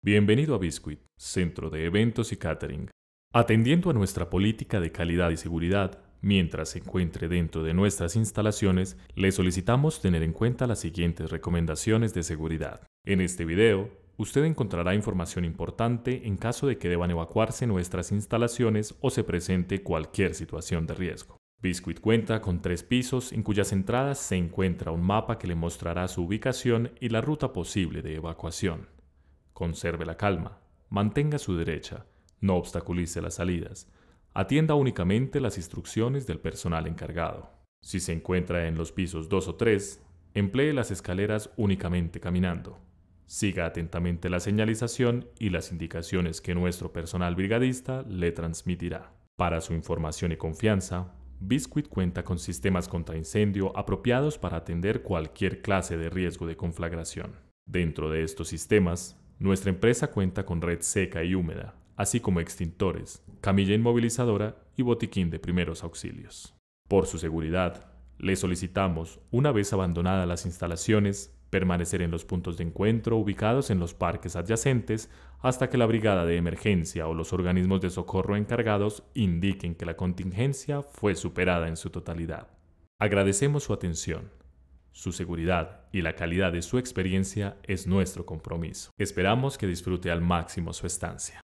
Bienvenido a Biscuit, centro de eventos y catering. Atendiendo a nuestra política de calidad y seguridad, mientras se encuentre dentro de nuestras instalaciones, le solicitamos tener en cuenta las siguientes recomendaciones de seguridad. En este video, usted encontrará información importante en caso de que deban evacuarse nuestras instalaciones o se presente cualquier situación de riesgo. Biscuit cuenta con tres pisos en cuyas entradas se encuentra un mapa que le mostrará su ubicación y la ruta posible de evacuación. Conserve la calma, mantenga su derecha, no obstaculice las salidas, atienda únicamente las instrucciones del personal encargado. Si se encuentra en los pisos 2 o 3, emplee las escaleras únicamente caminando. Siga atentamente la señalización y las indicaciones que nuestro personal brigadista le transmitirá. Para su información y confianza, Biscuit cuenta con sistemas contra incendio apropiados para atender cualquier clase de riesgo de conflagración. Dentro de estos sistemas, nuestra empresa cuenta con red seca y húmeda, así como extintores, camilla inmovilizadora y botiquín de primeros auxilios. Por su seguridad, le solicitamos, una vez abandonadas las instalaciones, permanecer en los puntos de encuentro ubicados en los parques adyacentes hasta que la brigada de emergencia o los organismos de socorro encargados indiquen que la contingencia fue superada en su totalidad. Agradecemos su atención. Su seguridad y la calidad de su experiencia es nuestro compromiso. Esperamos que disfrute al máximo su estancia.